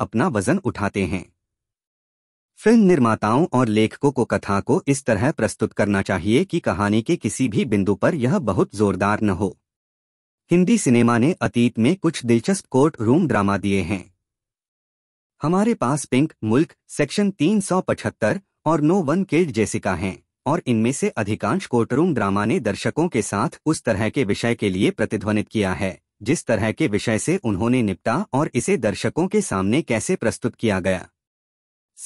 अपना वजन उठाते हैं फिल्म निर्माताओं और लेखकों को कथा को इस तरह प्रस्तुत करना चाहिए कि कहानी के किसी भी बिंदु पर यह बहुत जोरदार न हो हिंदी सिनेमा ने अतीत में कुछ दिलचस्प कोर्ट रूम ड्रामा दिए हैं हमारे पास पिंक मुल्क सेक्शन 375 और नो वन किल्ड जेसिका हैं और इनमें से अधिकांश कोर्टरूम ड्रामा ने दर्शकों के साथ उस तरह के विषय के लिए प्रतिध्वनित किया है जिस तरह के विषय से उन्होंने निपटा और इसे दर्शकों के सामने कैसे प्रस्तुत किया गया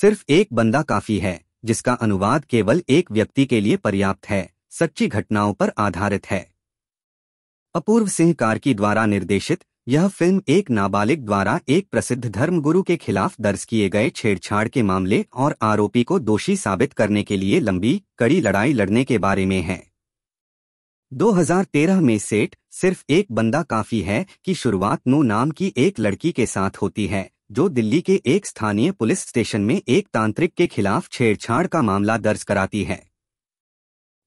सिर्फ एक बंदा काफी है जिसका अनुवाद केवल एक व्यक्ति के लिए पर्याप्त है सच्ची घटनाओं पर आधारित है अपूर्व सिंह कार्की द्वारा निर्देशित यह फिल्म एक नाबालिग द्वारा एक प्रसिद्ध धर्मगुरु के खिलाफ दर्ज किए गए छेड़छाड़ के मामले और आरोपी को दोषी साबित करने के लिए लंबी कड़ी लड़ाई लड़ने के बारे में है 2013 में सेठ सिर्फ एक बंदा काफी है कि शुरुआत नो नाम की एक लड़की के साथ होती है जो दिल्ली के एक स्थानीय पुलिस स्टेशन में एक तांत्रिक के खिलाफ छेड़छाड़ का मामला दर्ज कराती है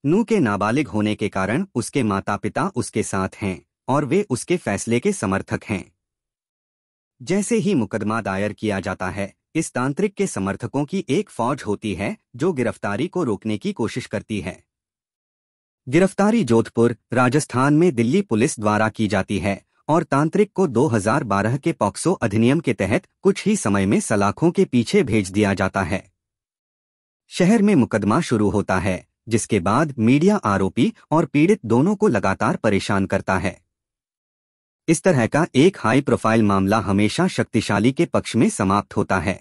नू के नाबालिग होने के कारण उसके माता पिता उसके साथ हैं और वे उसके फैसले के समर्थक हैं जैसे ही मुकदमा दायर किया जाता है इस तांत्रिक के समर्थकों की एक फौज होती है जो गिरफ्तारी को रोकने की कोशिश करती है गिरफ्तारी जोधपुर राजस्थान में दिल्ली पुलिस द्वारा की जाती है और तांत्रिक को 2012 के पॉक्सो अधिनियम के तहत कुछ ही समय में सलाखों के पीछे भेज दिया जाता है शहर में मुकदमा शुरू होता है जिसके बाद मीडिया आरोपी और पीड़ित दोनों को लगातार परेशान करता है इस तरह का एक हाई प्रोफाइल मामला हमेशा शक्तिशाली के पक्ष में समाप्त होता है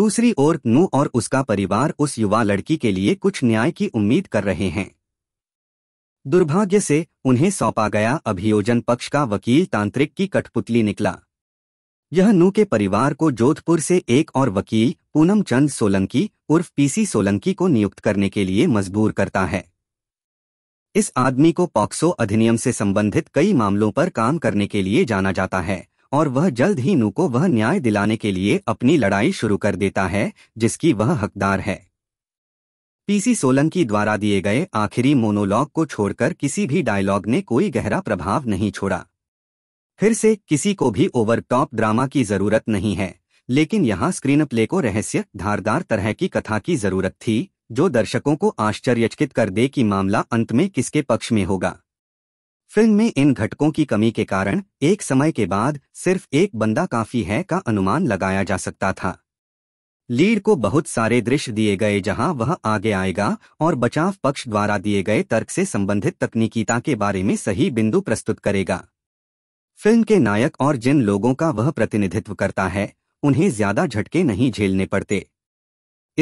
दूसरी ओर नू और उसका परिवार उस युवा लड़की के लिए कुछ न्याय की उम्मीद कर रहे हैं दुर्भाग्य से उन्हें सौंपा गया अभियोजन पक्ष का वकील तांत्रिक की कठपुतली निकला यह नू के परिवार को जोधपुर से एक और वकील पूनम चंद सोलंकी उर्फ पीसी सोलंकी को नियुक्त करने के लिए मजबूर करता है इस आदमी को पॉक्सो अधिनियम से संबंधित कई मामलों पर काम करने के लिए जाना जाता है और वह जल्द ही नू को वह न्याय दिलाने के लिए अपनी लड़ाई शुरू कर देता है जिसकी वह हकदार है पीसी सोलंकी द्वारा दिए गए आखिरी मोनोलॉग को छोड़कर किसी भी डायलॉग ने कोई गहरा प्रभाव नहीं छोड़ा फिर से किसी को भी ओवरटॉप ड्रामा की जरूरत नहीं है लेकिन यहाँ स्क्रीन प्ले को रहस्य धारदार तरह की कथा की जरूरत थी जो दर्शकों को आश्चर्यचकित कर दे कि मामला अंत में किसके पक्ष में होगा फिल्म में इन घटकों की कमी के कारण एक समय के बाद सिर्फ एक बंदा काफी है का अनुमान लगाया जा सकता था लीड को बहुत सारे दृश्य दिए गए जहां वह आगे आएगा और बचाव पक्ष द्वारा दिए गए तर्क से संबंधित तकनीकीता के बारे में सही बिंदु प्रस्तुत करेगा फिल्म के नायक और जिन लोगों का वह प्रतिनिधित्व करता है उन्हें ज्यादा झटके नहीं झेलने पड़ते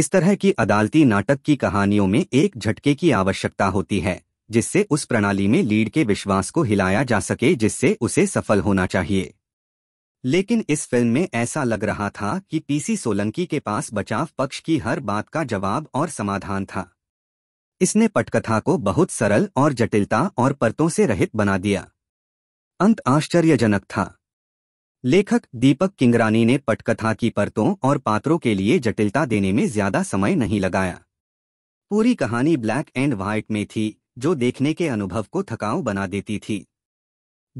इस तरह की अदालती नाटक की कहानियों में एक झटके की आवश्यकता होती है जिससे उस प्रणाली में लीड के विश्वास को हिलाया जा सके जिससे उसे सफल होना चाहिए लेकिन इस फिल्म में ऐसा लग रहा था कि पीसी सोलंकी के पास बचाव पक्ष की हर बात का जवाब और समाधान था इसने पटकथा को बहुत सरल और जटिलता और परतों से रहित बना दिया अंत आश्चर्यजनक था लेखक दीपक किंगरानी ने पटकथा की परतों और पात्रों के लिए जटिलता देने में ज्यादा समय नहीं लगाया पूरी कहानी ब्लैक एंड व्हाइट में थी जो देखने के अनुभव को थकाऊ बना देती थी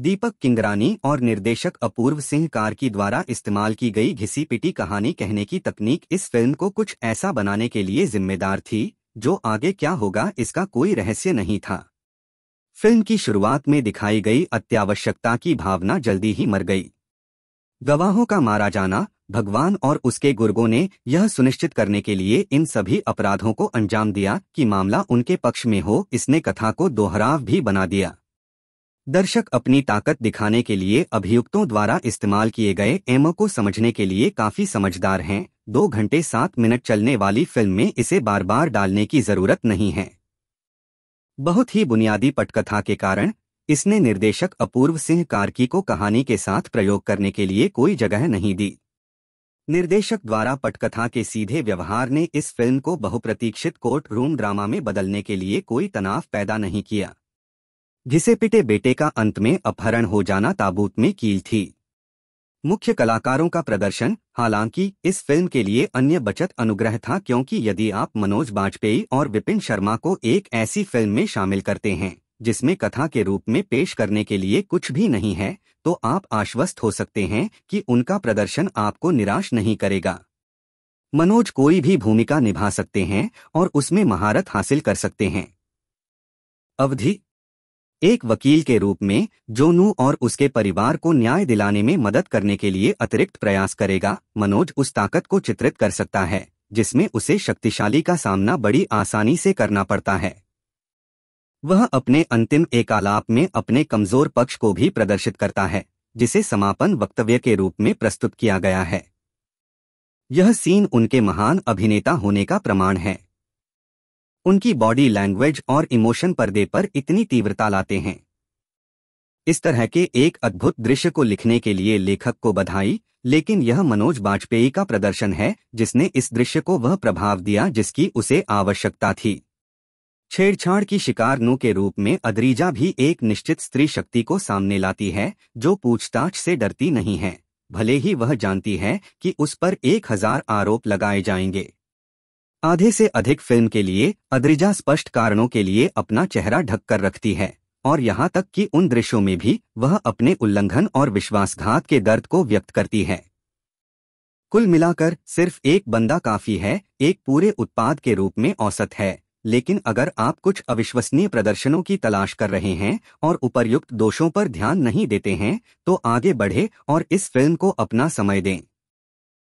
दीपक किंगरानी और निर्देशक अपूर्व सिंह कार्की द्वारा इस्तेमाल की गई घिसी पिटी कहानी कहने की तकनीक इस फिल्म को कुछ ऐसा बनाने के लिए जिम्मेदार थी जो आगे क्या होगा इसका कोई रहस्य नहीं था फिल्म की शुरुआत में दिखाई गई अत्यावश्यकता की भावना जल्दी ही मर गई गवाहों का मारा जाना भगवान और उसके गुर्गों ने यह सुनिश्चित करने के लिए इन सभी अपराधों को अंजाम दिया कि मामला उनके पक्ष में हो इसने कथा को दोहराव भी बना दिया दर्शक अपनी ताकत दिखाने के लिए अभियुक्तों द्वारा इस्तेमाल किए गए एमओ को समझने के लिए काफी समझदार हैं दो घंटे सात मिनट चलने वाली फिल्म में इसे बार बार डालने की जरूरत नहीं है बहुत ही बुनियादी पटकथा के कारण इसने निर्देशक अपूर्व सिंह कार्की को कहानी के साथ प्रयोग करने के लिए कोई जगह नहीं दी निर्देशक द्वारा पटकथा के सीधे व्यवहार ने इस फिल्म को बहुप्रतीक्षित कोर्ट रूम ड्रामा में बदलने के लिए कोई तनाव पैदा नहीं किया जिसे पिटे बेटे का अंत में अपहरण हो जाना ताबूत में कील थी मुख्य कलाकारों का प्रदर्शन हालांकि इस फिल्म के लिए अन्य बचत अनुग्रह था क्योंकि यदि आप मनोज बाजपेयी और विपिन शर्मा को एक ऐसी फिल्म में शामिल करते हैं जिसमें कथा के रूप में पेश करने के लिए कुछ भी नहीं है तो आप आश्वस्त हो सकते हैं कि उनका प्रदर्शन आपको निराश नहीं करेगा मनोज कोई भी भूमिका निभा सकते हैं और उसमें महारत हासिल कर सकते हैं अवधि एक वकील के रूप में जोनू और उसके परिवार को न्याय दिलाने में मदद करने के लिए अतिरिक्त प्रयास करेगा मनोज उस ताकत को चित्रित कर सकता है जिसमें उसे शक्तिशाली का सामना बड़ी आसानी से करना पड़ता है वह अपने अंतिम एक आलाप में अपने कमजोर पक्ष को भी प्रदर्शित करता है जिसे समापन वक्तव्य के रूप में प्रस्तुत किया गया है यह सीन उनके महान अभिनेता होने का प्रमाण है उनकी बॉडी लैंग्वेज और इमोशन पर्दे पर इतनी तीव्रता लाते हैं इस तरह के एक अद्भुत दृश्य को लिखने के लिए लेखक को बधाई लेकिन यह मनोज वाजपेयी का प्रदर्शन है जिसने इस दृश्य को वह प्रभाव दिया जिसकी उसे आवश्यकता थी छेड़छाड़ की शिकार नु के रूप में अदरीजा भी एक निश्चित स्त्री शक्ति को सामने लाती है जो पूछताछ से डरती नहीं है भले ही वह जानती है कि उस पर एक हजार आरोप लगाए जाएंगे आधे से अधिक फिल्म के लिए अद्रिजा स्पष्ट कारणों के लिए अपना चेहरा ढककर रखती है और यहाँ तक कि उन दृश्यों में भी वह अपने उल्लंघन और विश्वासघात के दर्द को व्यक्त करती है कुल मिलाकर सिर्फ एक बंदा काफी है एक पूरे उत्पाद के रूप में औसत है लेकिन अगर आप कुछ अविश्वसनीय प्रदर्शनों की तलाश कर रहे हैं और उपर्युक्त दोषों पर ध्यान नहीं देते हैं तो आगे बढ़े और इस फिल्म को अपना समय दें